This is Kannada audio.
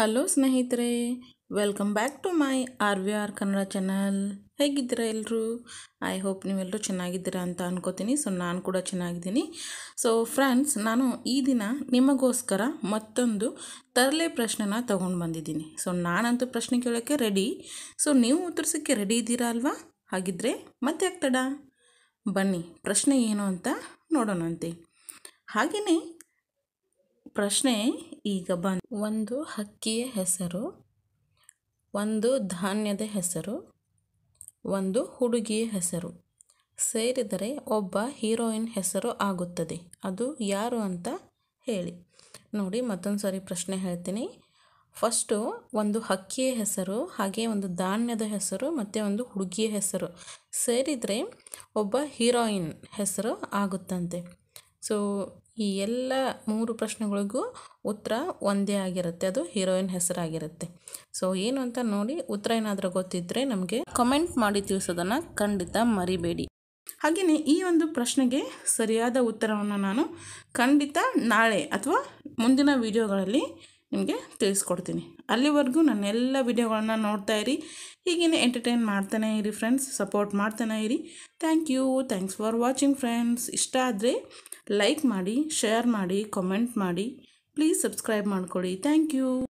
ಹಲೋ ಸ್ನೇಹಿತರೆ welcome back to my R V R Kannada channel ಹೇಗಿದ್ದೀರಾ ಎಲ್ಲರೂ ಐ ಹೋಪ್ ನೀವೆಲ್ಲರೂ ಚೆನ್ನಾಗಿದ್ದೀರಾ ಅಂತ ಅನ್ಕೋತೀನಿ ಸೊ ನಾನು ಕೂಡ ಚೆನ್ನಾಗಿದ್ದೀನಿ ಸೊ ಫ್ರೆಂಡ್ಸ್ ನಾನು ಈ ದಿನ ನಿಮಗೋಸ್ಕರ ಮತ್ತೊಂದು ತರಲೆ ಪ್ರಶ್ನೆನ ತೊಗೊಂಡು ಬಂದಿದ್ದೀನಿ ಸೊ ನಾನಂತೂ ಪ್ರಶ್ನೆ ಕೇಳೋಕ್ಕೆ ರೆಡಿ ಸೊ ನೀವು ಉತ್ತರಿಸೋಕ್ಕೆ ರೆಡಿ ಇದ್ದೀರಾ ಅಲ್ವಾ ಹಾಗಿದ್ದರೆ ಮತ್ತೆ ಆಗ್ತಡ ಬನ್ನಿ ಪ್ರಶ್ನೆ ಏನು ಅಂತ ನೋಡೋಣಂತೆ ಹಾಗೆಯೇ ಪ್ರಶ್ನೆ ಈಗ ಬಂದು ಒಂದು ಹಕ್ಕಿಯ ಹೆಸರು ಒಂದು ಧಾನ್ಯದ ಹೆಸರು ಒಂದು ಹುಡುಗಿಯ ಹೆಸರು ಸೇರಿದರೆ ಒಬ್ಬ ಹೀರೋಯಿನ್ ಹೆಸರು ಆಗುತ್ತದೆ ಅದು ಯಾರು ಅಂತ ಹೇಳಿ ನೋಡಿ ಮತ್ತೊಂದು ಸಾರಿ ಪ್ರಶ್ನೆ ಹೇಳ್ತೀನಿ ಫಸ್ಟು ಒಂದು ಹಕ್ಕಿಯ ಹೆಸರು ಹಾಗೆ ಒಂದು ಧಾನ್ಯದ ಹೆಸರು ಮತ್ತು ಒಂದು ಹುಡುಗಿಯ ಹೆಸರು ಸೇರಿದರೆ ಒಬ್ಬ ಹೀರೋಯಿನ್ ಹೆಸರು ಆಗುತ್ತಂತೆ ಸೊ ಈ ಎಲ್ಲ ಮೂರು ಪ್ರಶ್ನೆಗಳಿಗೂ ಉತ್ತರ ಒಂದೇ ಆಗಿರುತ್ತೆ ಅದು ಹೀರೋಯಿನ್ ಹೆಸರಾಗಿರುತ್ತೆ ಸೊ ಏನು ಅಂತ ನೋಡಿ ಉತ್ತರ ಏನಾದರೂ ಗೊತ್ತಿದ್ದರೆ ನಮಗೆ ಕಮೆಂಟ್ ಮಾಡಿ ತಿಳಿಸೋದನ್ನು ಖಂಡಿತ ಮರಿಬೇಡಿ ಹಾಗೆಯೇ ಈ ಒಂದು ಪ್ರಶ್ನೆಗೆ ಸರಿಯಾದ ಉತ್ತರವನ್ನು ನಾನು ಖಂಡಿತ ನಾಳೆ ಅಥವಾ ಮುಂದಿನ ವಿಡಿಯೋಗಳಲ್ಲಿ ನಿಮಗೆ ತಿಳಿಸ್ಕೊಡ್ತೀನಿ ಅಲ್ಲಿವರೆಗೂ ನನ್ನ ಎಲ್ಲ ವಿಡಿಯೋಗಳನ್ನ ನೋಡ್ತಾ ಇರಿ ಹೀಗೇನೆ ಎಂಟರ್ಟೈನ್ ಮಾಡ್ತಾನೇ ಇರಿ ಫ್ರೆಂಡ್ಸ್ ಸಪೋರ್ಟ್ ಮಾಡ್ತಾನೆ ಇರಿ thank you thanks for watching friends ಇಷ್ಟ ಆದರೆ ಲೈಕ್ ಮಾಡಿ ಶೇರ್ ಮಾಡಿ ಕಮೆಂಟ್ ಮಾಡಿ ಪ್ಲೀಸ್ ಸಬ್ಸ್ಕ್ರೈಬ್ ಮಾಡಿಕೊಳ್ಳಿ ಥ್ಯಾಂಕ್ ಯು